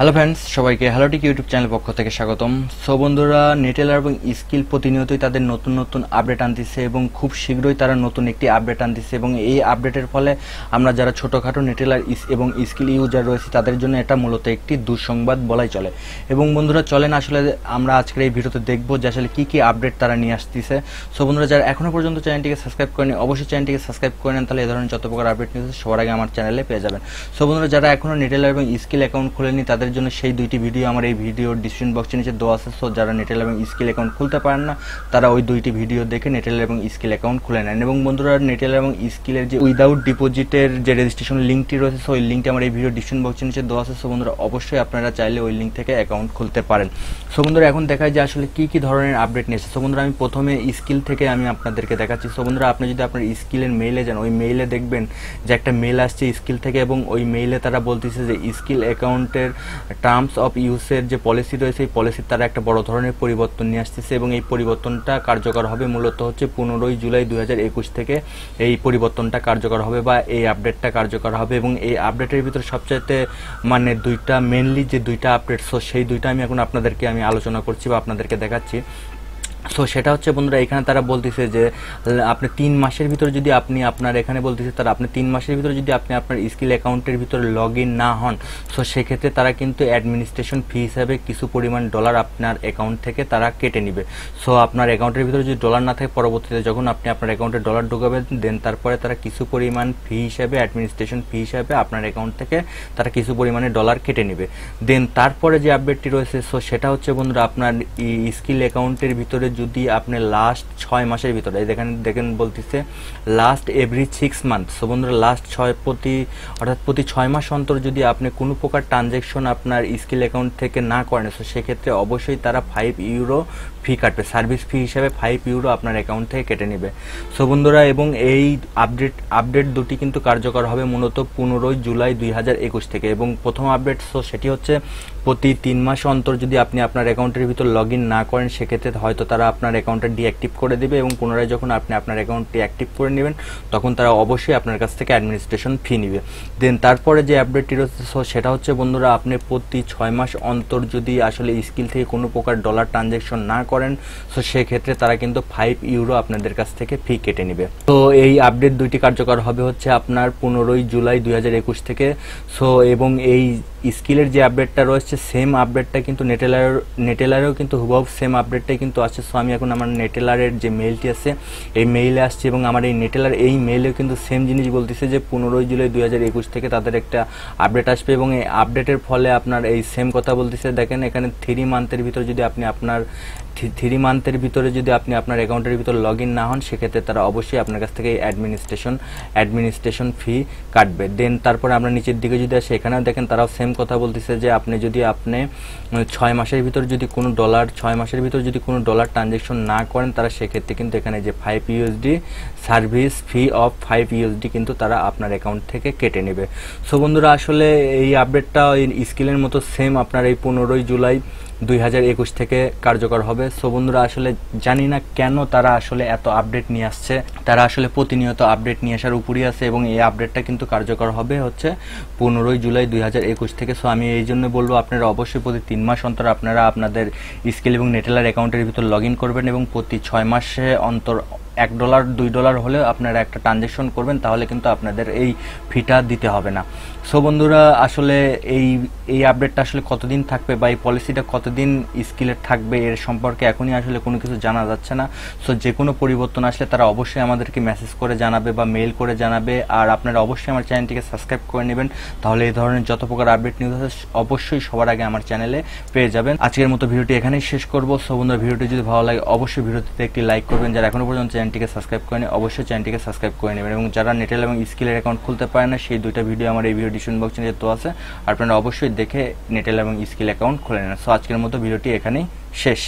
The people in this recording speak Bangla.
হ্যালো ফ্রেন্ডস সবাইকে হ্যালো টিক ইউটিউব চ্যানেল পক্ষ থেকে স্বাগতম সো বন্ধুরা নেটেলার এবং স্কিল প্রতিনিয়তই তাদের নতুন নতুন আপডেট আনতেছে এবং খুব শীঘ্রই তারা নতুন একটি আপডেট আনতেছে এবং এই আপডেটের ফলে আমরা যারা ছোটোখাটো নেটেলার এবং স্কিল ইউজার রয়েছে তাদের জন্য এটা মূলত একটি দুঃসংবাদ বলাই চলে এবং বন্ধুরা চলেন আসলে আমরা আজকের এই ভিডিওতে দেখবো যে আসলে কী কী আপডেট তারা নিয়ে আসতেছে সো বন্ধুরা যারা এখনও পর্যন্ত চ্যানেলটিকে সাবস্ক্রাইব করেনি অবশ্যই চ্যানেলটিকে সাবস্ক্রাইব করে নেন তাহলে এ ধরনের যত প্রকার আপডেট নিয়েছে সবার আগে আমার চ্যানেলে পেয়ে যাবেন সো বন্ধুরা যারা এখনও নেটেলার এবং স্কিল অ্যাকাউন্ট খোলেনি তাদের তাদের জন্য সেই দুইটি ভিডিও আমার এই ভিডিওর ডিসক্রিপশন বক্সে নিচে দেওয়া আছে সো যারা নেটেল এবং স্কিল অ্যাকাউন্ট খুলতে পারেন না তারা ওই দুইটি ভিডিও দেখে নেটেল এবং স্কিল অ্যাকাউন্ট খুলে নেন এবং বন্ধুরা নেটেল এবং স্কিলের যে উইদাউট ডিপোজিটের যে রেজিস্ট্রেশন লিঙ্কটি রয়েছে সো ওই লিঙ্কটি আমার এই ভিডিও ডিসক্রিপশন বক্সে নিচে দেওয়া আছে সো বন্ধুরা অবশ্যই আপনারা চাইলে ওই লিঙ্ক থেকে অ্যাকাউন্ট খুলতে পারেন সো বন্ধুরা এখন দেখায় যে আসলে কী কী ধরনের আপডেট নিয়েছে সো বন্ধুরা আমি প্রথমে স্কিল থেকে আমি আপনাদেরকে দেখাচ্ছি সো বন্ধুরা আপনি যদি আপনার স্কিলের মেইলে যান ওই মেইলে দেখবেন যে একটা মেল আসছে স্কিল থেকে এবং ওই মেইলে তারা বলতেছে যে স্কিল অ্যাকাউন্টের টার্মস অফ ইউসের যে পলিসি রয়েছে এই পলিসির তারা একটা বড় ধরনের পরিবর্তন নিয়ে আসতেছে এবং এই পরিবর্তনটা কার্যকর হবে মূলত হচ্ছে পনেরোই জুলাই দু থেকে এই পরিবর্তনটা কার্যকর হবে বা এই আপডেটটা কার্যকর হবে এবং এই আপডেটের ভিতরে সবচাইতে মানে দুইটা মেনলি যে দুইটা আপডেট সেই দুইটা আমি এখন আপনাদেরকে আমি আলোচনা করছি বা আপনাদেরকে দেখাচ্ছি সো সেটা হচ্ছে বন্ধুরা এখানে তারা বলতেছে যে আপনি তিন মাসের ভিতরে যদি আপনি আপনার এখানে বলতেছে তারা আপনি তিন মাসের ভিতরে যদি আপনি আপনার স্কিল অ্যাকাউন্টের ভিতরে লগ ইন না হন সো সেক্ষেত্রে তারা কিন্তু অ্যাডমিনিস্ট্রেশন ফি হিসাবে কিছু পরিমাণ ডলার আপনার অ্যাকাউন্ট থেকে তারা কেটে নেবে সো আপনার অ্যাকাউন্টের ভিতরে যদি ডলার না থাকে পরবর্তীতে যখন আপনি আপনার অ্যাকাউন্টে ডলার ঢুকাবেন দেন তারপরে তারা কিছু পরিমাণ ফি হিসাবে অ্যাডমিনিস্ট্রেশন ফি হিসাবে আপনার অ্যাকাউন্ট থেকে তারা কিছু পরিমাণে ডলার কেটে নেবে দেন তারপরে যে আপডেটটি রয়েছে সো সেটা হচ্ছে বন্ধুরা আপনার স্কিল অ্যাকাউন্টের ভিতরে যদি আপনি লাস্ট ছয় মাসের ভিতরে দেখেন দেখেন বলতেছে last every six month so বন্ধুরা লাস্ট ছয় প্রতি অর্থাৎ প্রতি ছয় মাস অন্তর যদি আপনি কোনো প্রকার ট্রানজ্যাকশন আপনার স্কিল অ্যাকাউন্ট থেকে না করেন সো সেক্ষেত্রে অবশ্যই তারা ফাইভ ইউরো ফি কাটবে সার্ভিস ফি হিসাবে ফাইভ ইউরো আপনার অ্যাকাউন্ট থেকে কেটে নেবে সো বন্ধুরা এবং এই আপডেট আপডেট দুটি কিন্তু কার্যকর হবে মূলত পনেরোই জুলাই দুই থেকে এবং প্রথম আপডেট সো সেটি হচ্ছে প্রতি তিন মাস অন্তর যদি আপনি আপনার অ্যাকাউন্টের ভিতর লগ না করেন সেক্ষেত্রে হয়তো তারা তারা আপনার অ্যাকাউন্টটা ডিঅ্যাক্টিভ করে দেবে এবং পুনরায় যখন আপনি আপনার অ্যাকাউন্টটি অ্যাক্টিভ করে নেবেন তখন তারা অবশ্যই আপনার কাছ থেকে অ্যাডমিনিস্ট্রেশন ফি নেবে দেন তারপরে যে আপডেটটি রয়েছে সেটা হচ্ছে বন্ধুরা আপনি প্রতি ছয় মাস অন্তর যদি আসলে স্কিল থেকে কোনো প্রকার ডলার ট্রানজ্যাকশন না করেন সো সেক্ষেত্রে তারা কিন্তু ফাইভ ইউরো আপনাদের কাছ থেকে ফি কেটে নেবে তো এই আপডেট দুইটি কার্যকর হবে হচ্ছে আপনার পনেরোই জুলাই দুই থেকে সো এবং এই স্কিলের যে আপডেটটা রয়েছে সেম আপডেটটা কিন্তু নেটেলার নেটেলারেও কিন্তু হুবহু সেম আপডেটটাই কিন্তু আছে সো আমি এখন আমার নেটেলারের যে মেইলটি আছে এই মেইলে আসছে এবং আমার এই নেটেলার এই মেইলেও কিন্তু সেম জিনিস বলতেছে যে পনেরোই জুলাই দু থেকে তাদের একটা আপডেট আসবে এবং এই আপডেটের ফলে আপনার এই সেম কথা বলতেছে দেখেন এখানে থ্রি মান্থের ভিতর যদি আপনি আপনার থ্রি মান্থের ভিতরে যদি আপনি আপনার অ্যাকাউন্টের ভিতরে লগ ইন না হন সেক্ষেত্রে তারা অবশ্যই আপনার কাছ থেকে অ্যাডমিনিস্ট্রেশন অ্যাডমিনিস্ট্রেশন ফি কাটবে দেন তারপরে আমরা নিচের দিকে যদি আসি এখানেও দেখেন তারাও সেম কথা বলতেছে যে আপনি যদি আপনি ছয় মাসের ভিতর যদি কোনো ডলার ছয় মাসের ভিতর যদি কোনো ডলার ট্রানজ্যাকশন না করেন তারা সেক্ষেত্রে কিন্তু এখানে যে five USD service fee of five USD কিন্তু তারা আপনার অ্যাকাউন্ট থেকে কেটে নেবে সো বন্ধুরা আসলে এই আপডেটটা স্কিলের মতো সেম আপনার এই পনেরোই জুলাই দুই থেকে কার্যকর হবে সো বন্ধুরা আসলে জানি না কেন তারা আসলে এত আপডেট নিয়ে আসছে তারা আসলে প্রতিনিয়ত আপডেট নিয়ে আসার উপরই আছে এবং এই আপডেটটা কিন্তু কার্যকর হবে হচ্ছে পনেরোই জুলাই দুই থেকে সো আমি এই জন্য বলবো আপনারা অবশ্যই প্রতি তিন মাস অন্তর আপনারা আপনাদের স্কেল এবং নেটেলার অ্যাকাউন্টের ভিতর লগ করবেন এবং প্রতি ছয় মাসে অন্তর এক ডলার দুই ডলার হলেও আপনারা একটা ট্রানজেকশন করবেন তাহলে কিন্তু আপনাদের এই ফিটা দিতে হবে না সো বন্ধুরা আসলে এই এই আপডেটটা আসলে কতদিন থাকবে বা এই পলিসিটা কতদিন স্কিলের থাকবে এর সম্পর্কে এখনই আসলে কোনো কিছু জানা যাচ্ছে না সো যে কোনো পরিবর্তন আসলে তারা অবশ্যই আমাদেরকে মেসেজ করে জানাবে বা মেল করে জানাবে আর আপনারা অবশ্যই আমার চ্যানেলটিকে সাবস্ক্রাইব করে নেবেন তাহলে এই ধরনের যত প্রকার আপডেট নিউজ আছে অবশ্যই সবার আগে আমার চ্যানেলে পেয়ে যাবেন আজকের মতো ভিডিওটি এখানেই শেষ করবো সো বন্ধুরা ভিডিওটি যদি ভালো লাগে অবশ্যই ভিডিওটিতে একটি লাইক করবেন যারা এখনও পর্যন্ত চ্যানেল চ্যানেলটিকে সাবস্ক্রাইব নিন অবশ্যই চ্যানেলটিকে সাবস্ক্রাইব করে নেবেন এবং যারা নেটেল এবং স্কিলের অ্যাকাউন্ট খুলতে পারে না সেই দুইটা ভিডিও আমার এই ভিডিও ডিসক্রিপশন বক্স চ্যানেলে তো আছে আপনারা অবশ্যই দেখে নেটেল এবং স্কিল অ্যাকাউন্ট খুলে নেন সো আজকের মতো ভিডিওটি এখানেই শেষ